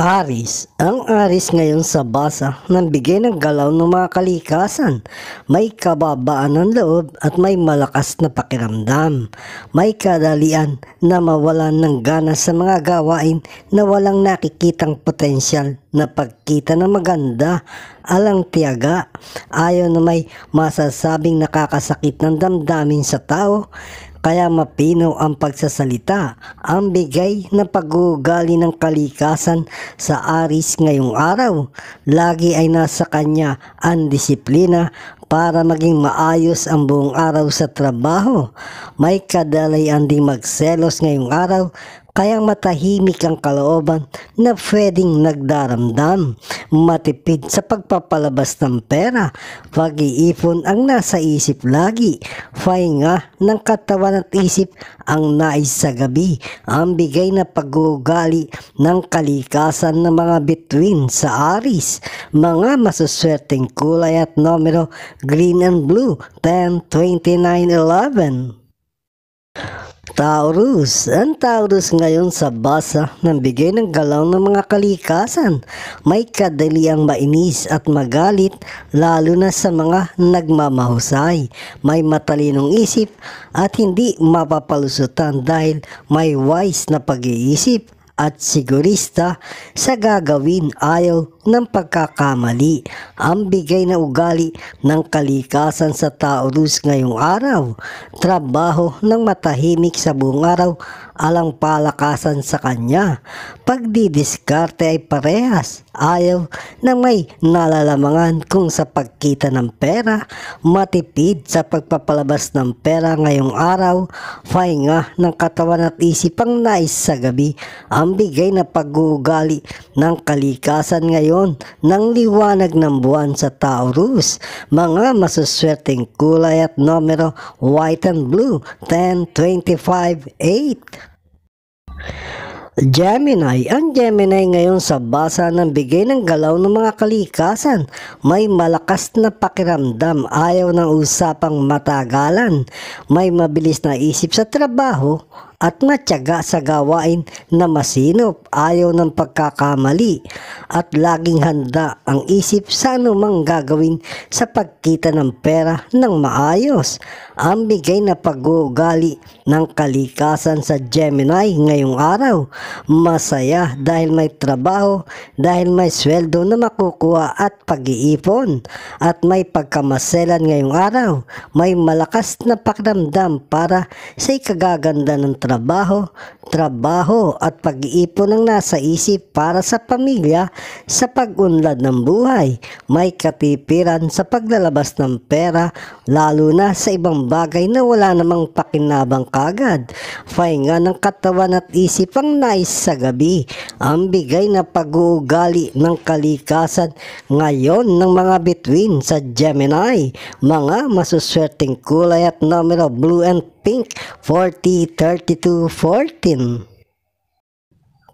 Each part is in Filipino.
Aris, ang Aris ngayon sa basa nang bigay ng galaw ng mga kalikasan. May kababaan ng loob at may malakas na pakiramdam. May kadalian na mawalan ng gana sa mga gawain na walang nakikitang potensyal na pagkita ng maganda, alang tiyaga, ayaw na may masasabing nakakasakit ng damdamin sa tao, kaya mapino ang pagsasalita, ang bigay na pagugali ng kalikasan sa aris ngayong araw. Lagi ay nasa kanya ang disiplina para maging maayos ang buong araw sa trabaho. May kadalayan ding magselos ngayong araw kayang matahimik ang kalooban na pwedeng nagdaramdam, matipid sa pagpapalabas ng pera, pag-iipon ang nasa isip lagi, fahinga ng katawan at isip ang nais sa gabi, ang bigay na pag-uugali ng kalikasan ng mga bituin sa aris, mga masuswerteng kulay at numero green and blue, 10, 29, 11. Taurus. Ang Taurus ngayon sa basa ng bigay ng galaw ng mga kalikasan. May kadaliang mainis at magalit lalo na sa mga nagmamahusay. May matalinong isip at hindi mapapalusutan dahil may wise na pag-iisip at sigurista sa gagawin ayaw ng pagkakamali ang bigay na ugali ng kalikasan sa taurus ngayong araw. Trabaho ng matahimik sa buong araw alang palakasan sa kanya. Pagdidiskarte ay parehas. Ayaw na may nalalamangan kung sa pagkita ng pera, matipid sa pagpapalabas ng pera ngayong araw, fahinga ng katawan at isip ang nais sa gabi, ang bigay na pag-uugali ng kalikasan ngayon ng liwanag ng buwan sa Taurus. Mga masuswerteng kulay at numero white and blue 10, 25, 8. Gemini, ang Gemini ngayon sa basa ng bigay ng galaw ng mga kalikasan, may malakas na pakiramdam, ayaw ng usapang matagalan, may mabilis na isip sa trabaho, at matyaga sa gawain na masinop ayaw ng pagkakamali at laging handa ang isip sa anumang gagawin sa pagkita ng pera ng maayos. Ang bigay na pag-uugali ng kalikasan sa Gemini ngayong araw. Masaya dahil may trabaho, dahil may sweldo na makukuha at pag-iipon at may pagkamaselan ngayong araw. May malakas na pakiramdam para sa ikagaganda ng trabaho trabaho, trabaho at pag-iipon ang nasa isip para sa pamilya sa pag-unlad ng buhay. May katipiran sa paglalabas ng pera lalo na sa ibang bagay na wala namang pakinabang kagad. Fahinga ng katawan at isip ang nais sa gabi. Ang bigay na pag-uugali ng kalikasan ngayon ng mga between sa Gemini. Mga masuswerteng kulay at numero blue and pink 40, 32, 14.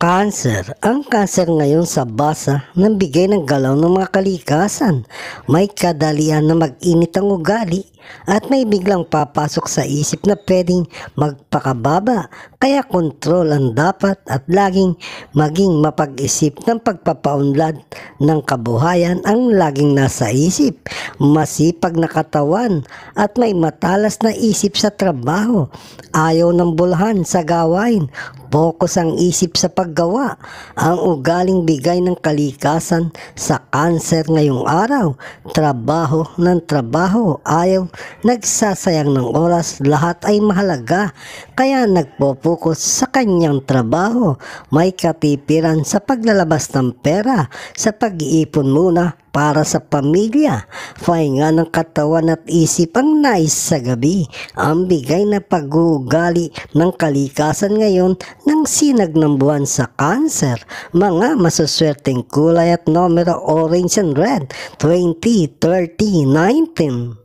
Cancer. Ang cancer ngayon sa basa nang bigay ng galaw ng mga kalikasan. May kadalian na mag-init ang ugali at may biglang papasok sa isip na pwedeng magpakababa. Kaya kontrol ang dapat at laging maging mapag-isip ng pagpapaunlad ng kabuhayan ang laging nasa isip. Masipag na katawan at may matalas na isip sa trabaho. Ayaw ng bulhan sa gawain Pokus ang isip sa paggawa, ang ugaling bigay ng kalikasan sa cancer ngayong araw. Trabaho ng trabaho, ayaw, nagsasayang ng oras, lahat ay mahalaga. Kaya nagpopokus sa kanyang trabaho. May katipiran sa paglalabas ng pera, sa pag-iipon muna para sa pamilya, pahinga ng katawan at isip ang nais sa gabi, ang bigay na pag-uugali ng kalikasan ngayon ng sinag ng buwan sa cancer, mga masuswerteng kulay at numero orange and red, 20, 30, 19.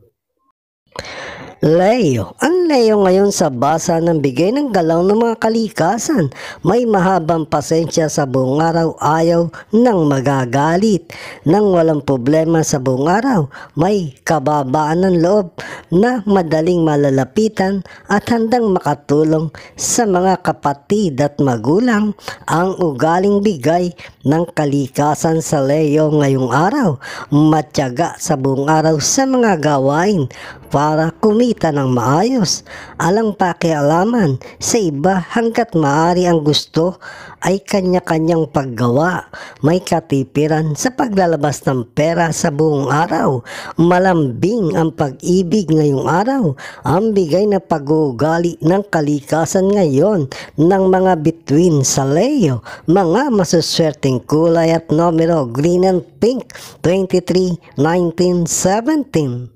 Leo. Ang Leo ngayon sa basa ng bigay ng galaw ng mga kalikasan. May mahabang pasensya sa buong araw ayaw ng magagalit. Nang walang problema sa buong araw, may kababaan ng loob na madaling malalapitan at handang makatulong sa mga kapatid at magulang ang ugaling bigay ng kalikasan sa Leo ngayong araw. Matyaga sa buong araw sa mga gawain para kumita ng maayos. Alang pakialaman sa iba hanggat maari ang gusto ay kanya-kanyang paggawa. May katipiran sa paglalabas ng pera sa buong araw. Malambing ang pag-ibig ngayong araw. Ang bigay na pag-uugali ng kalikasan ngayon ng mga bituin sa Leo. Mga masuswerteng kulay at numero green and pink 23, 19, 17.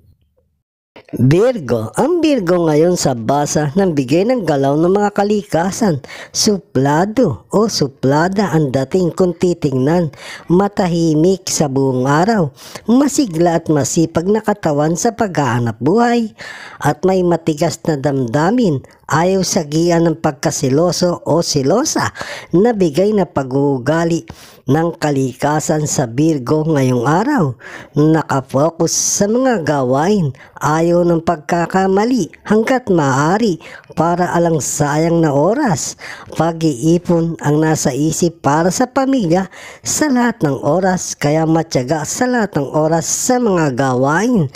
Virgo, ang Virgo ngayon sa basa ng bigay ng galaw ng mga kalikasan, suplado o suplada ang dating kung titingnan, matahimik sa buong araw, masigla at masipag na katawan sa paghahanap buhay, at may matigas na damdamin ayaw sagian ng pagkasiloso o silosa na bigay na pag-uugali ng kalikasan sa Virgo ngayong araw. Nakapokus sa mga gawain, ayaw ng pagkakamali hanggat maaari para alang sayang na oras. Pag-iipon ang nasa isip para sa pamilya sa lahat ng oras kaya matyaga sa lahat ng oras sa mga gawain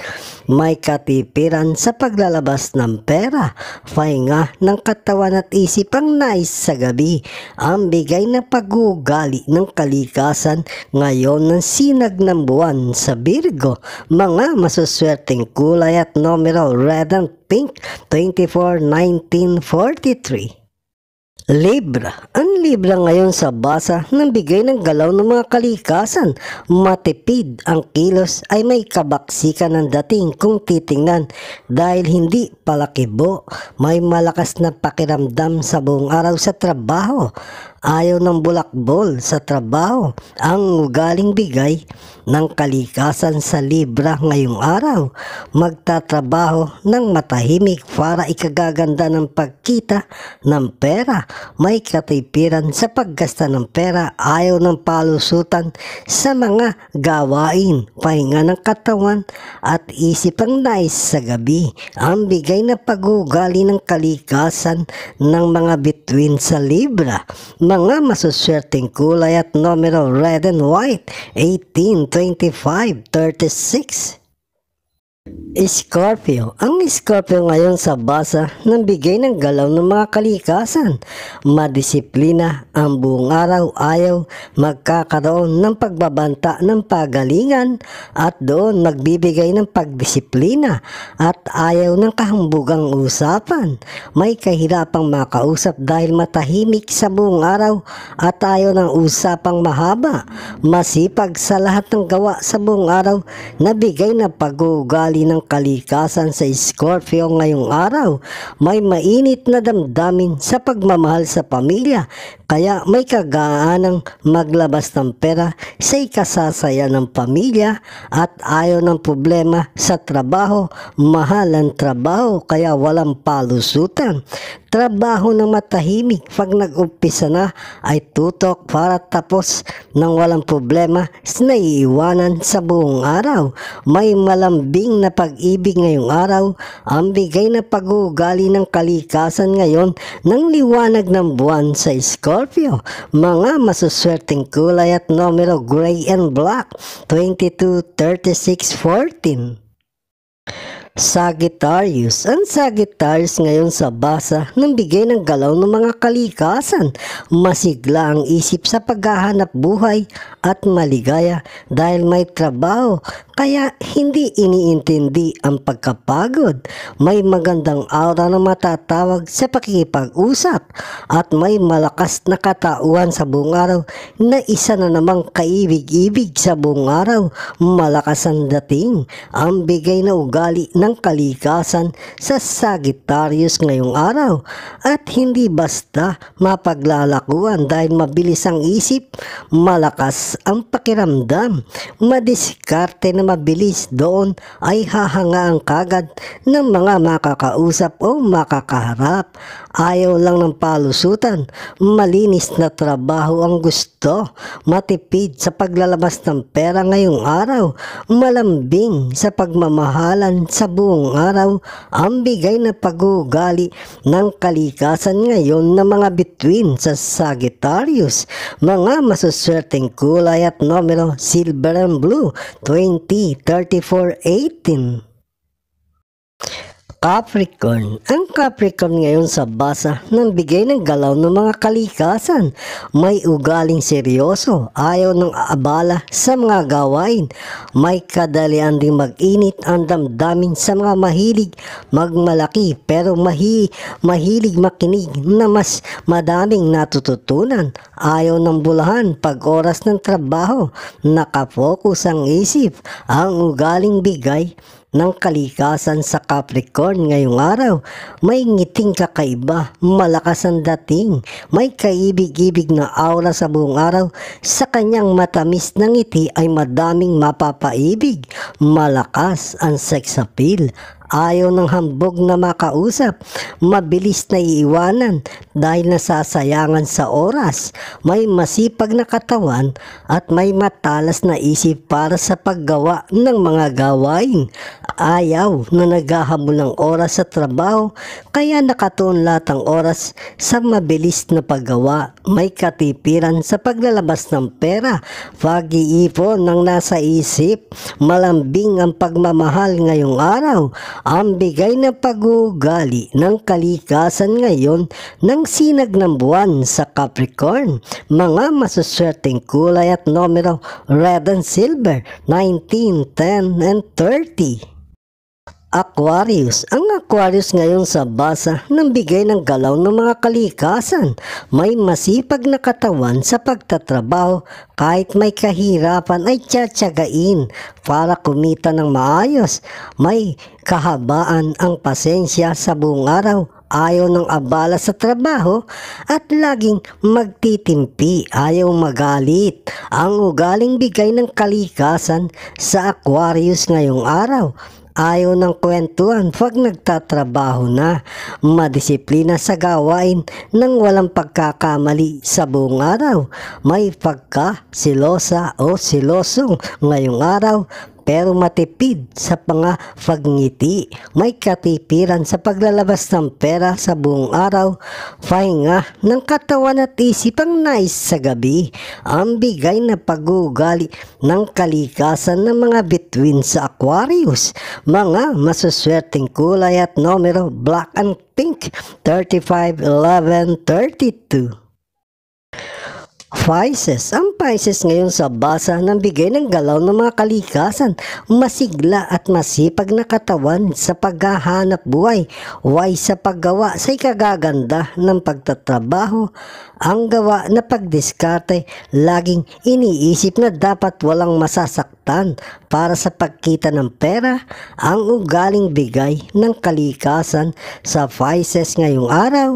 may katipiran sa paglalabas ng pera, fahinga ng katawan at isip ang nais sa gabi, ang bigay na pagugali ng kalikasan ngayon ng sinag ng buwan sa Virgo, mga masuswerteng kulay at numero red and pink 24, 1943. Libra. Ang Libra ngayon sa basa ng bigay ng galaw ng mga kalikasan. Matipid ang kilos ay may kabaksikan ng dating kung titingnan dahil hindi palakibo. May malakas na pakiramdam sa buong araw sa trabaho ayaw ng bulakbol sa trabaho ang ugaling bigay ng kalikasan sa libra ngayong araw. Magtatrabaho ng matahimik para ikagaganda ng pagkita ng pera. May katipiran sa paggasta ng pera ayaw ng palusutan sa mga gawain, pahinga ng katawan at isip ang nais sa gabi. Ang bigay na pag-ugali ng kalikasan ng mga bituin sa libra mga masuswerteng kulay at numero red and white 18, 25, 36, Scorpio. Ang Scorpio ngayon sa basa nang bigay ng galaw ng mga kalikasan. Madisiplina ang buong araw ayaw magkakaroon ng pagbabanta ng pagalingan at doon magbibigay ng pagdisiplina at ayaw ng kahambugang usapan. May kahirapang makausap dahil matahimik sa buong araw at ayaw ng usapang mahaba. Masipag sa lahat ng gawa sa buong araw na bigay na pag tinanghali ng kalikasan sa Scorpio ngayong araw. May mainit na damdamin sa pagmamahal sa pamilya, kaya may kagaanang maglabas ng pera sa ikasasaya ng pamilya at ayaw ng problema sa trabaho, mahal ang trabaho kaya walang palusutan. Trabaho ng matahimik pag nag-umpisa na ay tutok para tapos ng walang problema na naiiwanan sa buong araw. May malambing na pag-ibig ngayong araw ang bigay na pag-uugali ng kalikasan ngayon ng liwanag ng buwan sa Scorpio. Mga masuswerteng kulay at numero gray and black 22, 36, 14. Sagittarius. Ang Sagittarius ngayon sa basa ng bigay ng galaw ng mga kalikasan. Masigla ang isip sa paghahanap buhay at maligaya dahil may trabaho kaya hindi iniintindi ang pagkapagod. May magandang aura na matatawag sa pakikipag-usap at may malakas na katauhan sa buong araw na isa na namang kaibig-ibig sa buong araw. Malakas ang dating, ang bigay na ugali na ng kalikasan sa Sagittarius ngayong araw at hindi basta mapaglalakuan dahil mabilis ang isip, malakas ang pakiramdam, madiskarte na mabilis doon ay hahanga ang kagad ng mga makakausap o makakaharap Ayaw lang ng palusutan, malinis na trabaho ang gusto, matipid sa paglalabas ng pera ngayong araw, malambing sa pagmamahalan sa buong araw, ang bigay na pagugali ng kalikasan ngayon ng mga bituin sa Sagittarius, mga masuswerteng kulay at numero silver and blue 20, 34, 18. Capricorn. Ang Capricorn ngayon sa basa ng bigay ng galaw ng mga kalikasan. May ugaling seryoso, ayaw ng abala sa mga gawain. May kadalian ding mag-init ang damdamin sa mga mahilig magmalaki pero mahi mahilig makinig na mas madaming natututunan. Ayaw ng bulahan pag oras ng trabaho. Nakapokus ang isip. Ang ugaling bigay ng kalikasan sa Capricorn ngayong araw. May ngiting kakaiba, malakas ang dating, may kaibig-ibig na aura sa buong araw. Sa kanyang matamis na ngiti ay madaming mapapaibig, malakas ang sex appeal Ayaw ng hambog na makausap, mabilis na iiwanan dahil nasasayangan sa oras, may masipag na katawan at may matalas na isip para sa paggawa ng mga gawain. Ayaw na naghahamon ng oras sa trabaho kaya nakatuon lahat ang oras sa mabilis na paggawa. May katipiran sa paglalabas ng pera, pag-iipon ng nasa isip, malambing ang pagmamahal ngayong araw ang bigay na pagugali ng kalikasan ngayon ng sinag ng buwan sa Capricorn. Mga masuswerteng kulay at numero red and silver, 19, 10, and 30. Aquarius. Ang Aquarius ngayon sa basa ng bigay ng galaw ng mga kalikasan. May masipag na katawan sa pagtatrabaho kahit may kahirapan ay tsatsagain para kumita ng maayos. May kahabaan ang pasensya sa buong araw ayaw ng abala sa trabaho at laging magtitimpi, ayaw magalit. Ang ugaling bigay ng kalikasan sa Aquarius ngayong araw. Ayaw ng kwentuhan pag nagtatrabaho na, madisiplina sa gawain nang walang pagkakamali sa buong araw. May pagka, silosa o silosong ngayong araw pero matipid sa mga May katipiran sa paglalabas ng pera sa buong araw, pahinga ng katawan at isipang nais sa gabi. Ang bigay na pagugali ng kalikasan ng mga between sa Aquarius, mga masuswerteng kulay at numero black and pink 35, 11, 32. Pisces. Ang Pisces ngayon sa basa ng bigay ng galaw ng mga kalikasan, masigla at masipag na katawan sa paghahanap buhay, way sa paggawa sa ikagaganda ng pagtatrabaho, ang gawa na pagdiskarte, laging iniisip na dapat walang masasaktan para sa pagkita ng pera, ang ugaling bigay ng kalikasan sa Pisces ngayong araw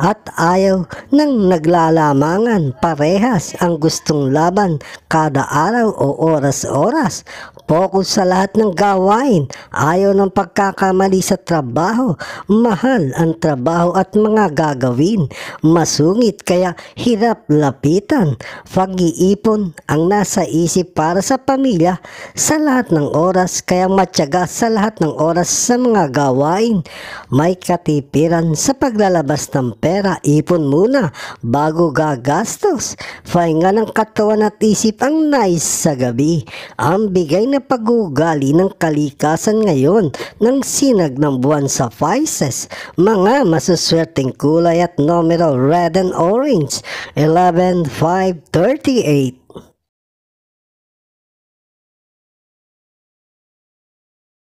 at ayaw ng naglalamangan pareha parehas ang gustong laban kada araw o oras-oras. Focus sa lahat ng gawain, ayaw ng pagkakamali sa trabaho, mahal ang trabaho at mga gagawin, masungit kaya hirap lapitan, pag-iipon ang nasa isip para sa pamilya sa lahat ng oras kaya matyaga sa lahat ng oras sa mga gawain, may katipiran sa paglalabas ng pera, ipon muna bago gagastos, Pahinga ng katawan at isip ang nais nice sa gabi. Ang bigay na pagugali ng kalikasan ngayon ng sinag ng buwan sa Pisces. Mga masuswerteng kulay at numero red and orange. 11, 5, 38.